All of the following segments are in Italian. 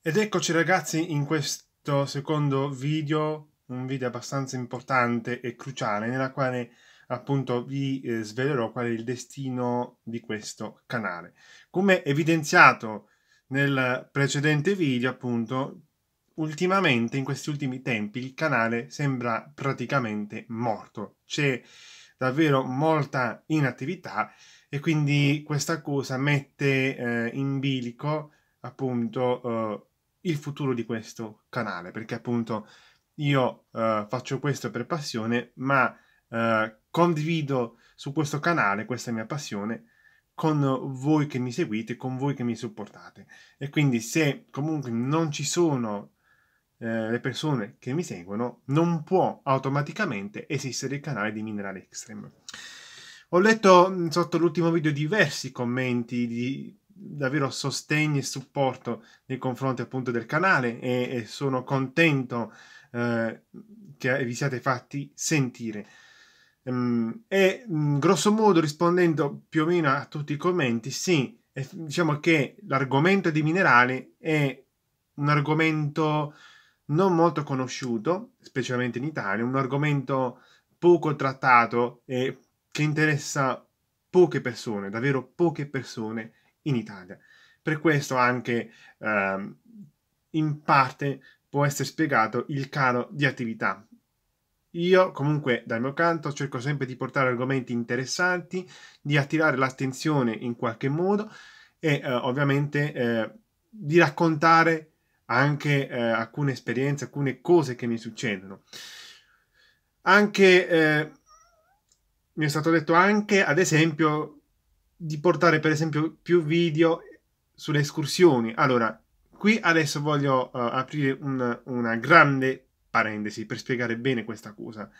Ed eccoci ragazzi in questo secondo video, un video abbastanza importante e cruciale nella quale appunto vi eh, svelerò qual è il destino di questo canale. Come evidenziato nel precedente video appunto ultimamente in questi ultimi tempi il canale sembra praticamente morto. C'è davvero molta inattività e quindi questa cosa mette eh, in bilico appunto eh, il futuro di questo canale, perché appunto io eh, faccio questo per passione, ma eh, condivido su questo canale questa mia passione con voi che mi seguite, con voi che mi supportate. E quindi se comunque non ci sono eh, le persone che mi seguono, non può automaticamente esistere il canale di Minerale Extreme. Ho letto mm, sotto l'ultimo video diversi commenti di davvero sostegno e supporto nei confronti appunto del canale e, e sono contento eh, che vi siate fatti sentire. Um, e mm, grosso modo rispondendo più o meno a tutti i commenti, sì, è, diciamo che l'argomento di minerali è un argomento non molto conosciuto, specialmente in Italia, un argomento poco trattato e che interessa poche persone, davvero poche persone in Italia. Per questo anche eh, in parte può essere spiegato il calo di attività. Io comunque dal mio canto cerco sempre di portare argomenti interessanti, di attirare l'attenzione in qualche modo e eh, ovviamente eh, di raccontare anche eh, alcune esperienze, alcune cose che mi succedono. Anche eh, mi è stato detto anche, ad esempio, di portare per esempio più video sulle escursioni. Allora, qui adesso voglio uh, aprire un, una grande parentesi per spiegare bene questa cosa.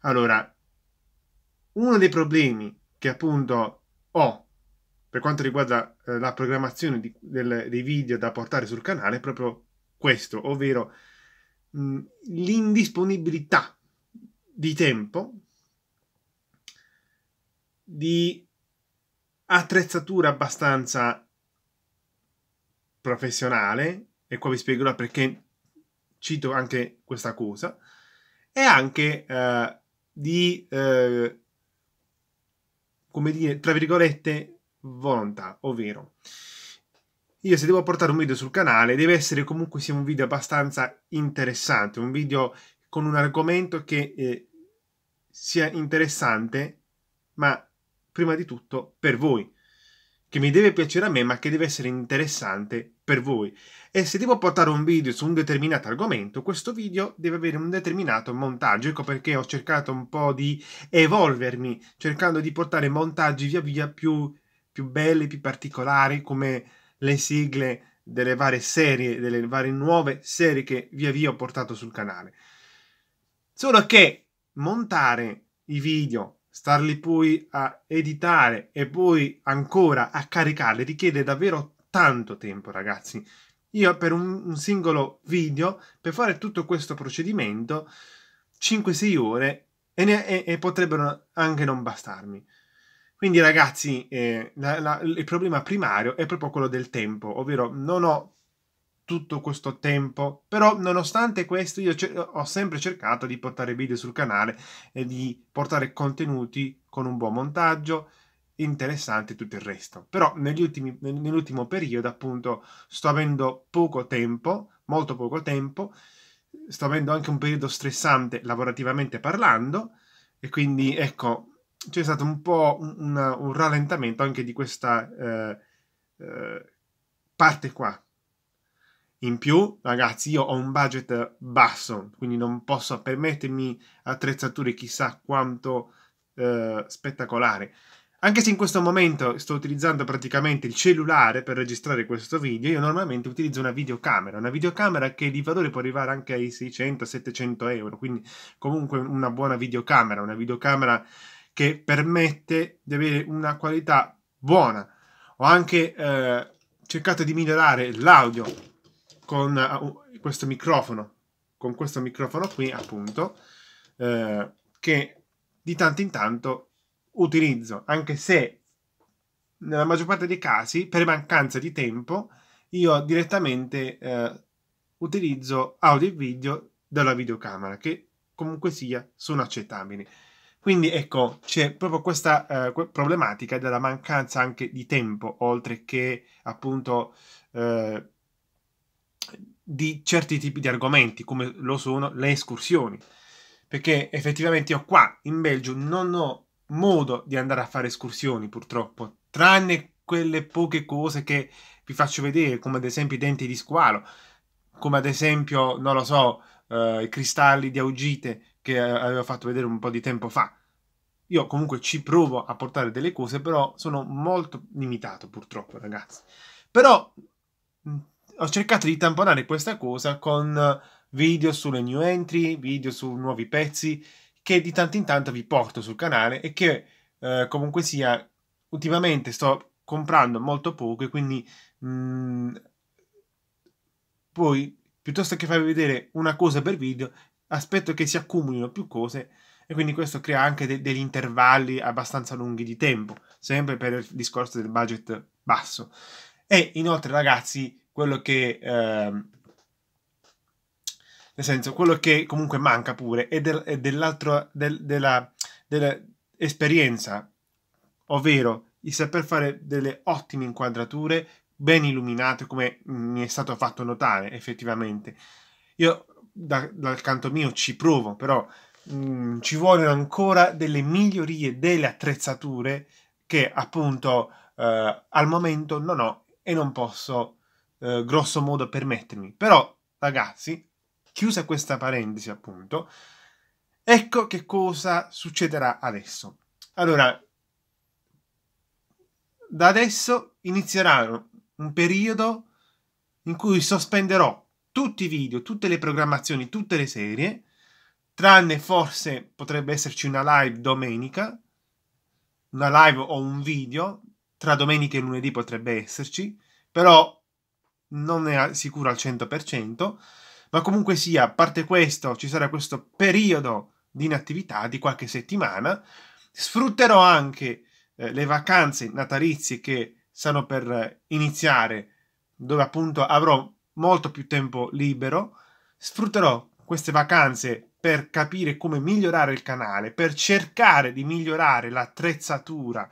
Allora, uno dei problemi che appunto ho per quanto riguarda eh, la programmazione di, del, dei video da portare sul canale è proprio questo, ovvero mm, l'indisponibilità di tempo di attrezzatura abbastanza professionale, e qua vi spiegherò perché cito anche questa cosa, e anche eh, di, eh, come dire, tra virgolette, volontà, ovvero io se devo portare un video sul canale deve essere comunque sia un video abbastanza interessante, un video con un argomento che eh, sia interessante ma prima di tutto per voi, che mi deve piacere a me ma che deve essere interessante per voi. E se devo portare un video su un determinato argomento, questo video deve avere un determinato montaggio. Ecco perché ho cercato un po' di evolvermi, cercando di portare montaggi via via più, più belli, più particolari, come le sigle delle varie serie, delle varie nuove serie che via via ho portato sul canale. Solo che montare i video starli poi a editare e poi ancora a caricarli richiede davvero tanto tempo, ragazzi. Io per un, un singolo video, per fare tutto questo procedimento, 5-6 ore e, ne, e, e, potrebbero anche non bastarmi. Quindi ragazzi, eh, la, la, il problema primario è proprio quello del tempo, ovvero non ho tutto questo tempo. Però, nonostante questo, io ho sempre cercato di portare video sul canale e di portare contenuti con un buon montaggio, interessante e tutto il resto. Però ultimi, nell'ultimo periodo, appunto, sto avendo poco tempo, molto poco tempo, sto avendo anche un periodo stressante lavorativamente parlando e quindi ecco, c'è stato un po' un, un rallentamento anche di questa eh, eh, parte qua in più, ragazzi, io ho un budget basso, quindi non posso permettermi attrezzature chissà quanto eh, spettacolari. Anche se in questo momento sto utilizzando praticamente il cellulare per registrare questo video, io normalmente utilizzo una videocamera, una videocamera che di valore può arrivare anche ai 600-700 euro, quindi comunque una buona videocamera, una videocamera che permette di avere una qualità buona. Ho anche eh, cercato di migliorare l'audio con uh, questo microfono, con questo microfono qui appunto, eh, che di tanto in tanto utilizzo, anche se nella maggior parte dei casi, per mancanza di tempo, io direttamente eh, utilizzo audio e video dalla videocamera, che comunque sia sono accettabili. Quindi ecco, c'è proprio questa eh, problematica della mancanza anche di tempo, oltre che appunto eh, di certi tipi di argomenti, come lo sono le escursioni. Perché effettivamente io qua in Belgio non ho modo di andare a fare escursioni, purtroppo, tranne quelle poche cose che vi faccio vedere, come ad esempio i denti di squalo, come ad esempio, non lo so, eh, i cristalli di augite che eh, avevo fatto vedere un po' di tempo fa. Io comunque ci provo a portare delle cose, però sono molto limitato purtroppo, ragazzi. Però ho cercato di tamponare questa cosa con video sulle new entry, video su nuovi pezzi che di tanto in tanto vi porto sul canale e che eh, comunque sia ultimamente sto comprando molto poco e quindi mh, mm, poi piuttosto che farvi vedere una cosa per video aspetto che si accumulino più cose e quindi questo crea anche de- degli intervalli abbastanza lunghi di tempo sempre per il discorso del budget basso e inoltre ragazzi quello che... Ehm, nel senso, quello che comunque manca pure è, del, è dell'altro, del, della, dell'esperienza, ovvero il saper fare delle ottime inquadrature ben illuminate come mi è stato fatto notare effettivamente. Io da, dal canto mio ci provo, però mh, mm, ci vogliono ancora delle migliorie delle attrezzature che appunto eh, al momento non ho e non posso eh, grosso modo permettermi. Però, ragazzi, chiusa questa parentesi appunto, ecco che cosa succederà adesso. Allora, da adesso inizierà un periodo in cui sospenderò tutti i video, tutte le programmazioni, tutte le serie, tranne forse potrebbe esserci una live domenica, una live o un video, tra domenica e lunedì potrebbe esserci, però non è sicuro al 100%, ma comunque sia, a parte questo, ci sarà questo periodo di inattività di qualche settimana. Sfrutterò anche eh, le vacanze natalizie che stanno per eh, iniziare, dove appunto avrò molto più tempo libero. Sfrutterò queste vacanze per capire come migliorare il canale, per cercare di migliorare l'attrezzatura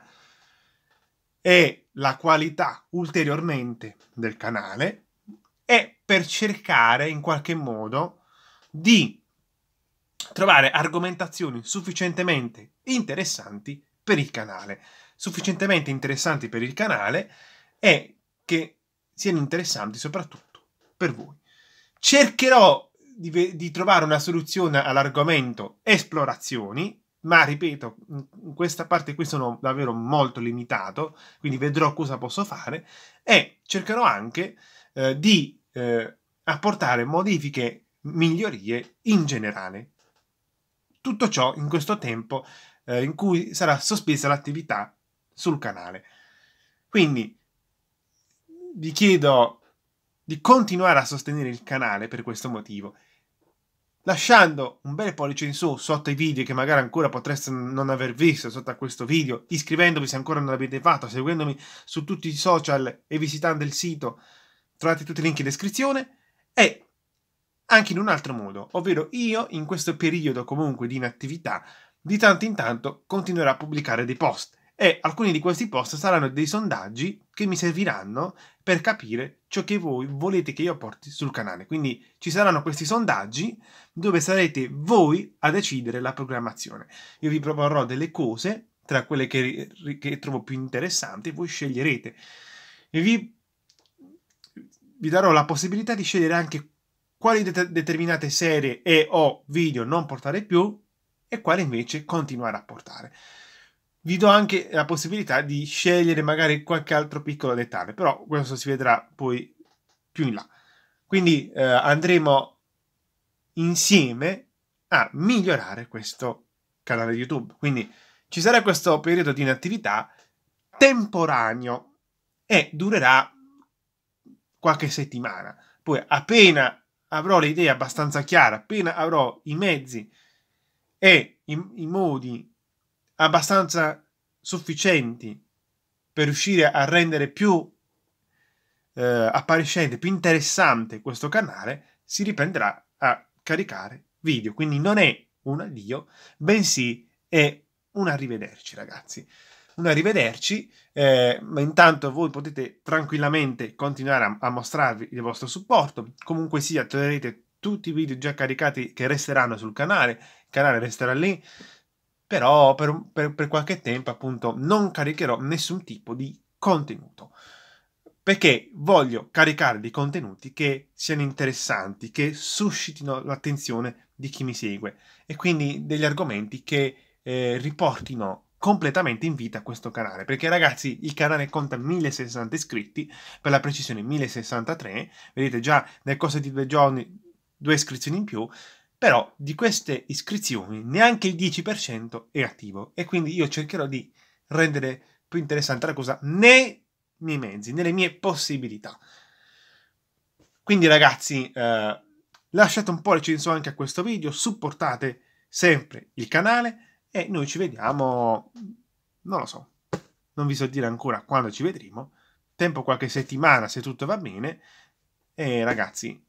e la qualità ulteriormente del canale e per cercare in qualche modo di trovare argomentazioni sufficientemente interessanti per il canale, sufficientemente interessanti per il canale e che siano interessanti soprattutto per voi. Cercherò di, di trovare una soluzione all'argomento esplorazioni ma ripeto, in questa parte qui sono davvero molto limitato, quindi vedrò cosa posso fare e cercherò anche eh, di eh, apportare modifiche, migliorie in generale. Tutto ciò in questo tempo eh, in cui sarà sospesa l'attività sul canale. Quindi vi chiedo di continuare a sostenere il canale per questo motivo lasciando un bel pollice in su sotto i video che magari ancora potreste non aver visto sotto a questo video, iscrivendovi se ancora non l'avete fatto, seguendomi su tutti i social e visitando il sito, trovate tutti i link in descrizione e anche in un altro modo, ovvero io in questo periodo comunque di inattività di tanto in tanto continuerò a pubblicare dei post e alcuni di questi post saranno dei sondaggi che mi serviranno per capire ciò che voi volete che io porti sul canale. Quindi ci saranno questi sondaggi dove sarete voi a decidere la programmazione. Io vi proporrò delle cose tra quelle che, che trovo più interessanti, voi sceglierete. E vi, vi darò la possibilità di scegliere anche quali de- determinate serie e o video non portare più e quali invece continuare a portare vi do anche la possibilità di scegliere magari qualche altro piccolo dettaglio, però questo si vedrà poi più in là. Quindi eh, andremo insieme a migliorare questo canale YouTube. Quindi ci sarà questo periodo di inattività temporaneo e durerà qualche settimana. Poi appena avrò le idee abbastanza chiare, appena avrò i mezzi e i, i modi abbastanza sufficienti per riuscire a rendere più eh, appariscente, più interessante questo canale, si riprenderà a caricare video. Quindi non è un addio, bensì è un arrivederci, ragazzi. Un arrivederci, eh, ma intanto voi potete tranquillamente continuare a, a mostrarvi il vostro supporto. Comunque sia, troverete tutti i video già caricati che resteranno sul canale, il canale resterà lì però per, per, per qualche tempo appunto non caricherò nessun tipo di contenuto perché voglio caricare dei contenuti che siano interessanti, che suscitino l'attenzione di chi mi segue e quindi degli argomenti che eh, riportino completamente in vita questo canale perché ragazzi il canale conta 1060 iscritti per la precisione 1063 vedete già nel corso di due giorni due iscrizioni in più però di queste iscrizioni neanche il 10% è attivo e quindi io cercherò di rendere più interessante la cosa nei miei mezzi, nelle mie possibilità. Quindi ragazzi, eh, lasciate un po' il censo anche a questo video, supportate sempre il canale e noi ci vediamo, non lo so, non vi so dire ancora quando ci vedremo, tempo qualche settimana se tutto va bene e ragazzi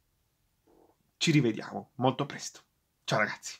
ci rivediamo molto presto. Ciao ragazzi.